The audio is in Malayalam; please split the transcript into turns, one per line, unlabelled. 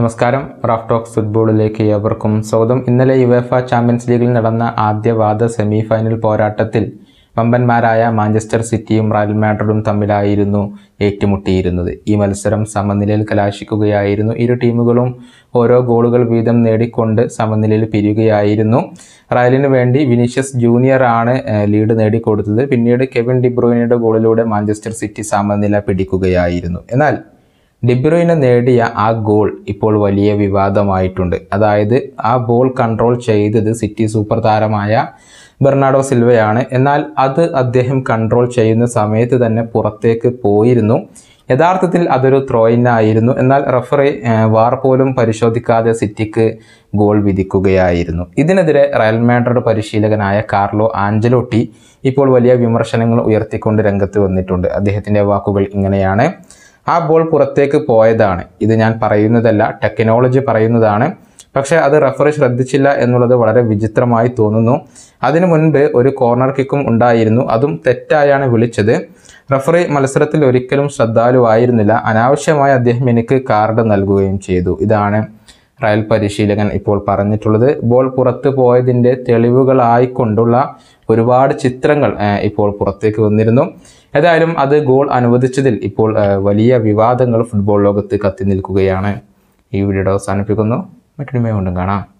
നമസ്കാരം റാഫ് ടോക്സ് ഫുട്ബോളിലേക്ക് ഏവർക്കും സ്വാഗതം ഇന്നലെ യുവേഫ ചാമ്പ്യൻസ് ലീഗിൽ നടന്ന ആദ്യവാദ സെമി ഫൈനൽ പോരാട്ടത്തിൽ വമ്പന്മാരായ മാഞ്ചസ്റ്റർ സിറ്റിയും റയൽ മാഡ്രിഡും തമ്മിലായിരുന്നു ഏറ്റുമുട്ടിയിരുന്നത് ഈ മത്സരം സമനിലയിൽ കലാശിക്കുകയായിരുന്നു ഇരു ടീമുകളും ഓരോ ഗോളുകൾ വീതം നേടിക്കൊണ്ട് സമനിലയിൽ പിരിയുകയായിരുന്നു റയലിന് വേണ്ടി വിനീഷ്യസ് ജൂനിയർ ആണ് ലീഡ് നേടിക്കൊടുത്തത് പിന്നീട് കെവിൻ ഡിബ്രോയിനയുടെ ഗോളിലൂടെ മാഞ്ചസ്റ്റർ സിറ്റി സമനില പിടിക്കുകയായിരുന്നു എന്നാൽ ഡിബ്രോയിനെ നേടിയ ആ ഗോൾ ഇപ്പോൾ വലിയ വിവാദമായിട്ടുണ്ട് അതായത് ആ ബോൾ കൺട്രോൾ ചെയ്തത് സിറ്റി സൂപ്പർ താരമായ ബെർണാഡോ സിൽവയാണ് എന്നാൽ അത് അദ്ദേഹം കൺട്രോൾ ചെയ്യുന്ന സമയത്ത് തന്നെ പുറത്തേക്ക് പോയിരുന്നു യഥാർത്ഥത്തിൽ അതൊരു ആയിരുന്നു എന്നാൽ റഫറി വാർ പോലും പരിശോധിക്കാതെ സിറ്റിക്ക് ഗോൾ വിധിക്കുകയായിരുന്നു ഇതിനെതിരെ റയൽ മാഡ്രിഡ് പരിശീലകനായ കാർലോ ആഞ്ചലോട്ടി ഇപ്പോൾ വലിയ വിമർശനങ്ങൾ ഉയർത്തിക്കൊണ്ട് രംഗത്ത് വന്നിട്ടുണ്ട് അദ്ദേഹത്തിൻ്റെ വാക്കുകൾ ഇങ്ങനെയാണ് ആ ബോൾ പുറത്തേക്ക് പോയതാണ് ഇത് ഞാൻ പറയുന്നതല്ല ടെക്നോളജി പറയുന്നതാണ് പക്ഷേ അത് റഫറി ശ്രദ്ധിച്ചില്ല എന്നുള്ളത് വളരെ വിചിത്രമായി തോന്നുന്നു അതിനു മുൻപ് ഒരു കോർണർ കിക്കും ഉണ്ടായിരുന്നു അതും തെറ്റായാണ് വിളിച്ചത് റഫറി മത്സരത്തിൽ ഒരിക്കലും ശ്രദ്ധാലുവായിരുന്നില്ല അനാവശ്യമായി അദ്ദേഹം എനിക്ക് കാർഡ് നൽകുകയും ചെയ്തു ഇതാണ് റയൽ പരിശീലകൻ ഇപ്പോൾ പറഞ്ഞിട്ടുള്ളത് ബോൾ പുറത്തു പോയതിൻ്റെ തെളിവുകളായിക്കൊണ്ടുള്ള ഒരുപാട് ചിത്രങ്ങൾ ഇപ്പോൾ പുറത്തേക്ക് വന്നിരുന്നു ഏതായാലും അത് ഗോൾ അനുവദിച്ചതിൽ ഇപ്പോൾ വലിയ വിവാദങ്ങൾ ഫുട്ബോൾ ലോകത്ത് കത്തി നിൽക്കുകയാണ് ഈ വീഡിയോ അവസാനിപ്പിക്കുന്നു മറ്റൊരു കൊണ്ടും കാണാം